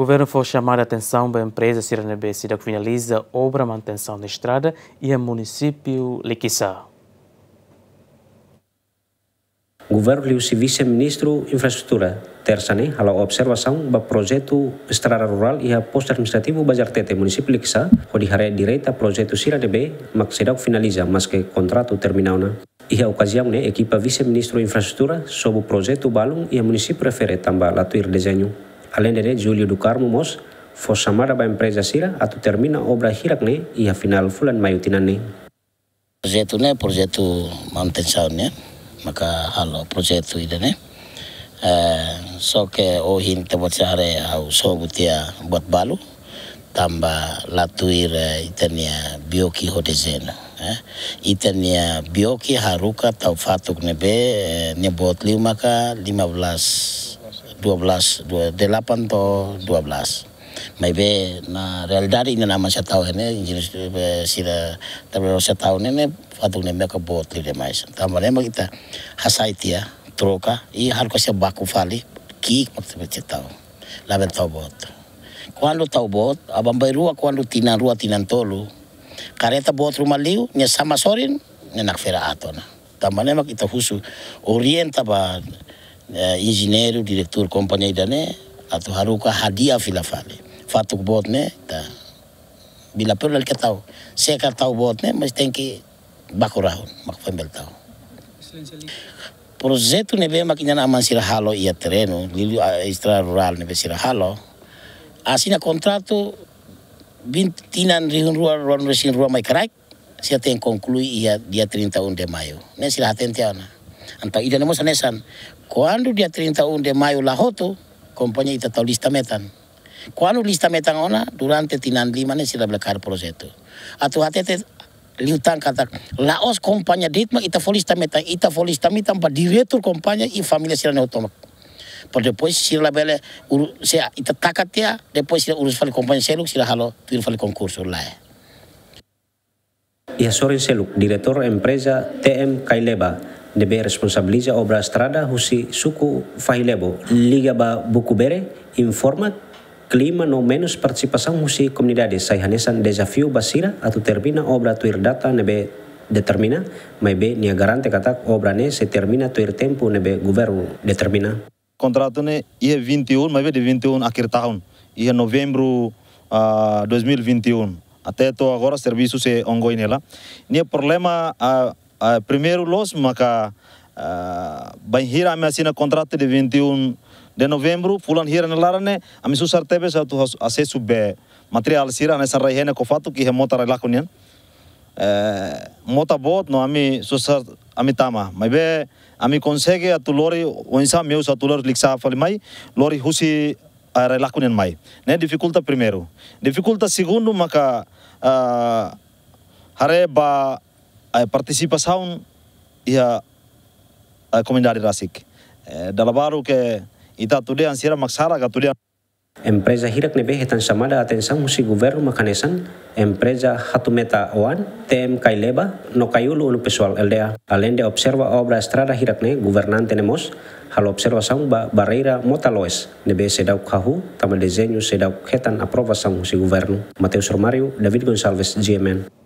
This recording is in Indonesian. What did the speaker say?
O governo foi chamar a atenção da empresa Siranabecida que finaliza obra manutenção da estrada e a município Liquiçá. O governo Liu vice-ministro Infraestrutura, terça ini halau observação do projeto estrada rural e a posto administrativo Bazar Tete, município Liquiçá, onde hare direita projeto Siranebe, que finaliza, mas que contrato terminou. na. E a ocasião, né, equipa vice-ministro Infraestrutura sobre o projeto Balum e a município refere também a latuir desenho. além de Júlio do Carmo foi chamada para a empresa Sira, a termina a obra Hirakne e a final Fulan Mayutinane. Projeto ne projeto manutenção ne, maka halo projeto ida ne. Uh, so ke ohin tebot sehari au so butia buat balu, tamba latuir itania bioki hodezena. Eh? Itania bioki haruka tau fatuk nebe eh, nebot lima ka lima belas 12, 8 atau 12. Maybe na real dari ini nama saya tahu ini jenis sila tapi saya tahu ini patung ini mereka buat demais. mais. Tambahnya kita hasaiti ya troka i harus saya baku vali kik maksudnya saya tahu laben tahu buat. Kuan lu tahu buat abang bayi kuan lu tinan ruah tinan tolu kareta buat rumah liu nya sama sorin nya nak fera atona. Tambahnya mereka kita khusus orienta ba eh, engenheiro, diretor, companheiro né, atu haruka hadiah fila fale. Fatuk bot né, tá. Bila perlu ele tau, saya kan tahu bot né, mas tem que tau. makfembel tahu. Projeto nebe makinya na aman halo ia terreno, lilu extra rural nebe halo. Asina kontrato. Bintinan rihun rua ruan resin rua mai karak, saya ten konklui ia dia terinta de mayo. Ne sira hatente ana anta ida nemo sanesan quando dia 31 de maio la hotu kompanya ita tau lista metan listametan lista metan ona durante tinan lima ne sila belakar prosetu atu hatete liutan kata laos kompanya ditma ita folista metan ita folista mitan pa direktur kompanya, i familia sila ne otomak por depois sila la bele uru se ita takatia depois sila urus fali kompanya seluk sila halo tiru fali konkursu lae Ia Sorin Seluk, Direktur Empresa TM Kaileba, debe responsabiliza obra strada husi suku fahilebo liga ba buku bere informat klima no menos partisipasang husi komunidade sai hanesan desafio basira atau termina obra tuir data nebe determina mai be nia garante katak obra ne se termina tuir tempo nebe governo determina contrato ne ia 21 e um, mai be de 21 e um akhir tahun ia novembro uh, ah, 2021 e um. até to agora serviço se ongoing ela nia problema uh, primeiro los maka uh, bem hira me assina contrato de 21 e um de novembro fulan hira na larane ami susar tebe sa tu acesso be material sira na sarai hene ko fatu ki hemota ra uh, mota bot no ami susar ami tama mai be ami consegue atu lori onsa meu sa tu lori liksa fali mai lori husi ara mai né dificulta primeiro dificulta segundo maka uh, hare ba a eh, participação e a, a comunidade Rasik. É, eh, Dalabaru que ita tulia ansira maksara ka tulia. Empresa hirak nebe hetan samada atenção musi guvernu makanesan empresa hatumeta oan tem leba no kaiulu no pessoal aldea além observa obra estrada hirak ne governante nemos observa saung ba barreira motaloes nebe sedau kahu tamal desenyu sedau hetan saung musi guvernu. Mateus Romario, David Gonçalves GMN